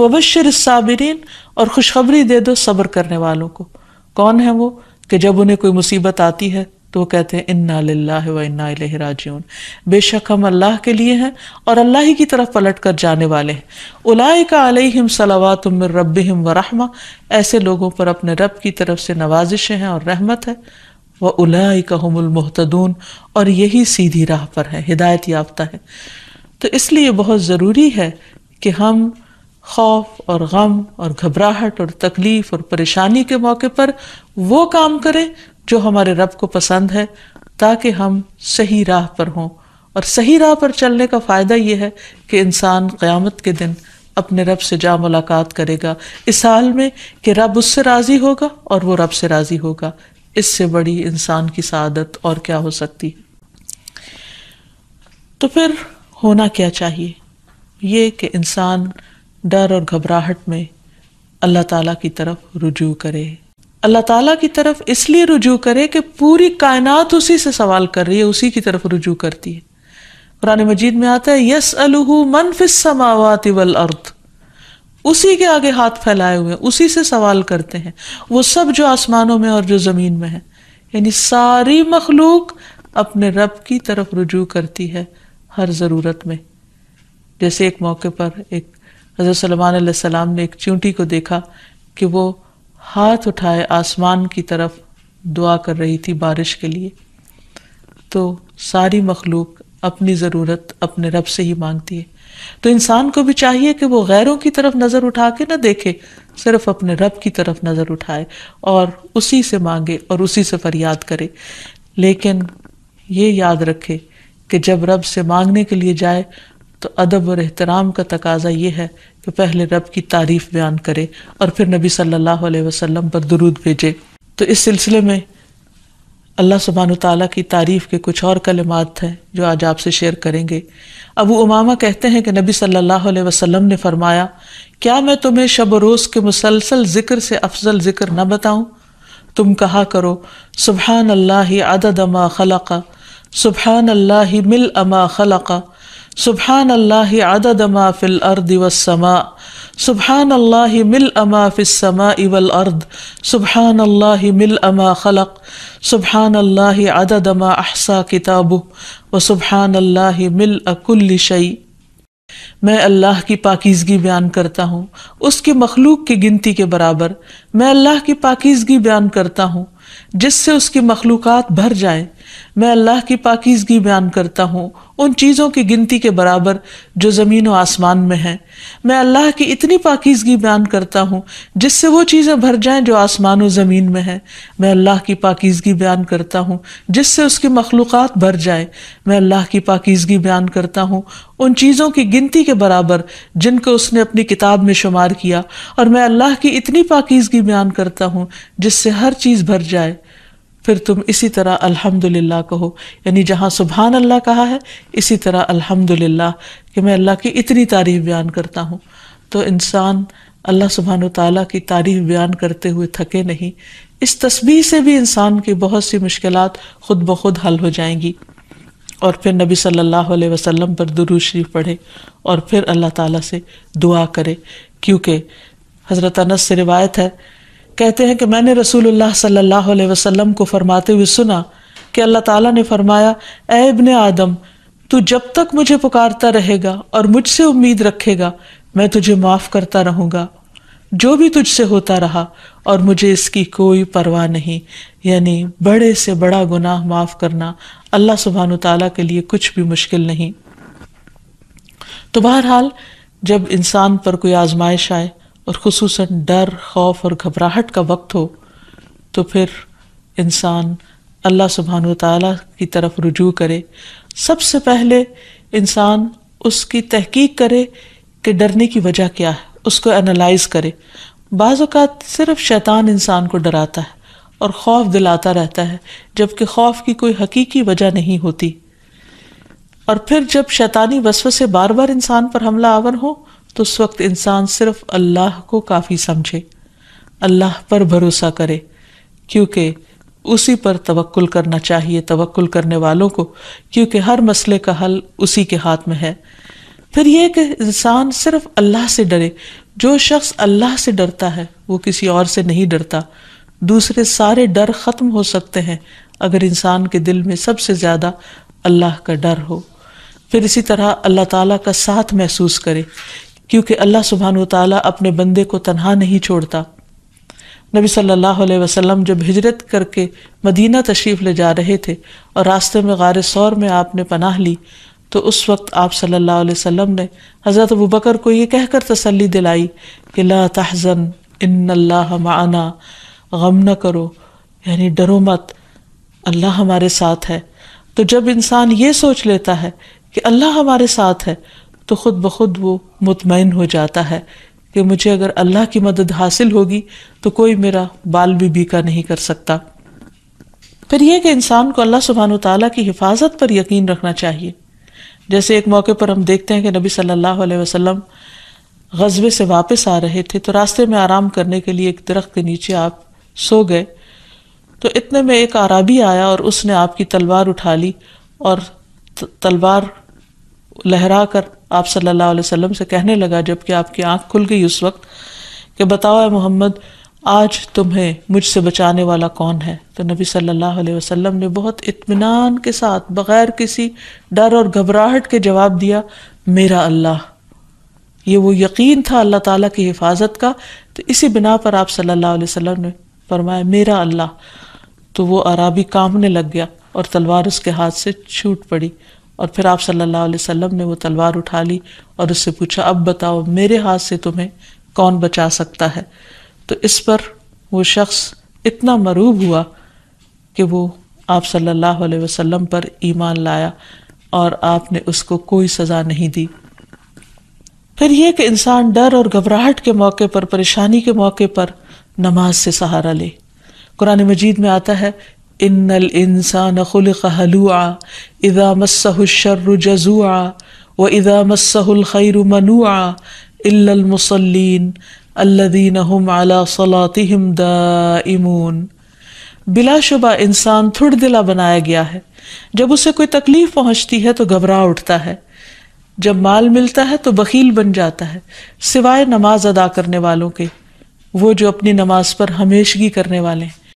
वबशर साबरीन और खुशखबरी दे दो सब्र करने वालों को कौन है वो कि जब उन्हें कोई मुसीबत आती है तो वो कहते हैं इन्ना लाला व इन्ना राजून बेशक हम अल्लाह के लिए हैं और अल्लाह ही की तरफ पलट कर जाने वाले हैं उलाय का अलहिम सलावात तुम रब हिम रहमा ऐसे लोगों पर अपने रब की तरफ से नवाजिशें हैं और रहमत है व उलाई का हमलमहतदून और यही सीधी राह पर है हिदायत याफ्ता है तो इसलिए बहुत ज़रूरी है कि हम खौफ और गम और घबराहट और तकलीफ और परेशानी के मौके पर वो काम करें जो हमारे रब को पसंद है ताकि हम सही राह पर हों और सही राह पर चलने का फ़ायदा ये है कि इंसान क़्यामत के दिन अपने रब से जा मुलाकात करेगा इस हाल में कि रब उससे राज़ी होगा और वो रब से राज़ी होगा इससे बड़ी इंसान की सदत और क्या हो सकती है तो फिर होना क्या चाहिए ये कि इंसान डर और घबराहट में अल्लाह ताला की तरफ रुजू करे अल्लाह ताला की तरफ इसलिए रुजू करे कि पूरी कायनात उसी से सवाल कर रही है उसी की तरफ रुजू करती है कुरान मजीद में आता है यस अलहू मनफिस समावत वल अर्द उसी के आगे हाथ फैलाए हुए उसी से सवाल करते हैं वो सब जो आसमानों में और जो ज़मीन में है यानी सारी मखलूक अपने रब की तरफ रुजू करती है हर ज़रूरत में जैसे एक मौके पर एक हज़रत सलमान सलाम ने एक चूंटी को देखा कि वो हाथ उठाए आसमान की तरफ दुआ कर रही थी बारिश के लिए तो सारी मखलूक अपनी ज़रूरत अपने रब से ही मांगती है तो इंसान को भी चाहिए कि वो गैरों की तरफ नज़र उठा के ना देखे सिर्फ अपने रब की तरफ नज़र उठाए और उसी से मांगे और उसी से फरियाद करे लेकिन ये याद रखे कि जब रब से मांगने के लिए जाए तो अदब और एहतराम का तकाजा ये है कि पहले रब की तारीफ बयान करे और फिर नबी सल्लल्लाहु अलैहि वसल्लम पर दरूद भेजे तो इस सिलसिले में अल्लाह सुबहान ताली की तारीफ़ के कुछ और कलमात हैं जो आज आपसे शेयर करेंगे अबू उमामा कहते हैं कि नबी सल्लल्लाहु अलैहि वसल्लम ने फरमाया क्या मैं तुम्हें शब रोज़ के मुसलसल ज़िक्र से अफजल ज़िक्र न बताऊँ तुम कहा करो सुबहान अल्लाह अदद अमा खलक़ा सुबहान अल्लाह मिल अमा खलक़ा सुबहान अल्लाह अदद अमा फ़िल अर्द वसमा सुबहान अल्लाह मिल अमा फ़िसमा इवल अर्द सुबहान अल्लाह मिल अमा खलक सुबहान अल्लाह अदद अमा अहसा किताबु व सुबहान अल्लाह मिल अकुल शई मैं अल्लाह की पाकिजगी बयान करता हूँ उसकी मखलूक की गिनती के बराबर मैं अल्लाह की पाकिजगी बयान करता हूँ जिससे उसकी मखलूक़ात भर जाए मैं अल्लाह की पाकिजगी बयान करता हूँ उन चीज़ों की गिनती के बराबर जो ज़मीन व आसमान में है मैं अल्लाह की इतनी पाकिजगी बयान करता हूँ जिससे वो चीज़ें भर जाएँ जो आसमान व ज़मीन में है मैं अल्लाह की पाकिजगी बयान करता हूँ जिससे उसकी मखलूक़ भर जाए मैं अल्लाह की पाकिजगी बयान करता हूँ उन चीज़ों की गिनती के बराबर जिनको उसने अपनी किताब में शुमार किया और मैं अल्लाह की इतनी पाकिजगी बयान करता हूँ जिससे हर चीज़ भर जाए फिर तुम इसी तरह अल्हम्दुलिल्लाह कहो यानी जहाँ सुबहान अल्लाह कहा है इसी तरह अल्हम्दुलिल्लाह कि मैं अल्लाह की इतनी तारीफ बयान करता हूँ तो इंसान अल्लाह सुबहान ताली की तारीफ बयान करते हुए थके नहीं इस तस्वीर से भी इंसान की बहुत सी मुश्किल खुद ब खुद हल हो जाएंगी और फिर नबी सल्लल्लाहु अलैहि वसल्लम पर दुरूद शरीफ पढ़े और फिर अल्लाह ताला से दुआ करे क्योंकि हज़रत अनस से रिवायत है कहते हैं कि मैंने रसूल सल्लाम को फरमाते हुए सुना कि अल्लाह ताला ने फरमाया ए आदम तू जब तक मुझे पुकारता रहेगा और मुझसे उम्मीद रखेगा मैं तुझे माफ़ करता रहूँगा जो भी तुझसे होता रहा और मुझे इसकी कोई परवाह नहीं यानी बड़े से बड़ा गुनाह माफ़ करना अल्लाह सुबहान तला के लिए कुछ भी मुश्किल नहीं तो बहरहाल जब इंसान पर कोई आजमाइश आए और खसूस डर खौफ और घबराहट का वक्त हो तो फिर इंसान अल्लाह सुबहान तला की तरफ रुजू करे सबसे पहले इंसान उसकी तहकीक करे कि डरने की वजह क्या है उसको एनालाइज करे बाज़ात सिर्फ शैतान इंसान को डराता है और खौफ दिलाता रहता है जबकि खौफ की कोई हकीकी वजह नहीं होती और फिर जब शैतानी वसव से बार बार इंसान पर हमला आवर हो तो उस वक्त इंसान सिर्फ अल्लाह को काफ़ी समझे अल्लाह पर भरोसा करे क्योंकि उसी पर तवक्ल करना चाहिए तवक्ल करने वालों को क्योंकि हर मसले का हल उसी के हाथ में है फिर यह कि इंसान सिर्फ अल्लाह से डरे जो शख्स अल्लाह से डरता है वो किसी और से नहीं डरता दूसरे सारे डर ख़त्म हो सकते हैं अगर इंसान के दिल में सबसे ज़्यादा अल्लाह का डर हो फिर इसी तरह अल्लाह ताला का साथ महसूस करे क्योंकि अल्लाह सुबहान तला अपने बंदे को तनहा नहीं छोड़ता नबी सल्लल्लाहु अलैहि वसल्लम जब हिजरत करके मदीना तशरीफ़ ले जा रहे थे और रास्ते में गार सौर में आपने पनाह ली तो उस वक्त आप सल्लल्लाहु अलैहि वसल्लम ने हज़रत अबू बकर को ये कहकर तसल्ली दिलाई कि ला तहज़न इन अल्लाह माना गम न करो यानी डरो मत अल्लाह हमारे साथ है तो जब इंसान ये सोच लेता है कि अल्लाह हमारे साथ है तो ख़ुद ब खुद वो मुतमिन हो जाता है कि मुझे अगर अल्लाह की मदद हासिल होगी तो कोई मेरा बाल भी बीका नहीं कर सकता फिर यह कि इंसान को अल्लाह सुबहान तला की हिफाजत पर यकीन रखना चाहिए जैसे एक मौके पर हम देखते हैं कि नबी सल्लल्लाहु अलैहि वसल्लम गजबे से वापस आ रहे थे तो रास्ते में आराम करने के लिए एक दरख्त के नीचे आप सो गए तो इतने में एक आराबी आया और उसने आपकी तलवार उठा ली और तलवार लहरा कर आप सल्लल्लाहु अलैहि वसल्लम से कहने लगा जबकि आपकी आंख खुल गई उस वक्त कि बताओ मोहम्मद आज तुम्हें मुझसे बचाने वाला कौन है तो नबी सल्लल्लाहु अलैहि वसल्लम ने बहुत इत्मीनान के साथ बग़ैर किसी डर और घबराहट के जवाब दिया मेरा अल्लाह ये वो यकीन था अल्लाह ताला की हिफाजत का तो इसी बिना पर आप सल्लल्लाहु अलैहि वसल्लम ने फरमाया मेरा अल्लाह तो वो अराबी कांपने लग गया और तलवार उसके हाथ से छूट पड़ी और फिर आप सल्लल्लाहु अलैहि वसल्लम ने वो तलवार उठा ली और उससे पूछा अब बताओ मेरे हाथ से तुम्हें कौन बचा सकता है तो इस पर वो शख्स इतना मरूब हुआ कि वो आप सल्लल्लाहु अलैहि वसल्लम पर ईमान लाया और आपने उसको कोई सज़ा नहीं दी फिर यह कि इंसान डर और घबराहट के मौके पर परेशानी के मौके पर नमाज से सहारा ले कुरान मजीद में आता है इन इंसान खलक हलुआ इदा मसहशर जजुआ व इदा मसहलखैर मनुआ इल्लमसलिन अल्लदीन हम अला सलातिम दाइमून शुबा इंसान दिला बनाया गया है जब उसे कोई तकलीफ पहुंचती है तो घबरा उठता है जब माल मिलता है तो बकील बन जाता है सिवाय नमाज अदा करने वालों के वो जो अपनी नमाज पर हमेशगी करने वाले हैं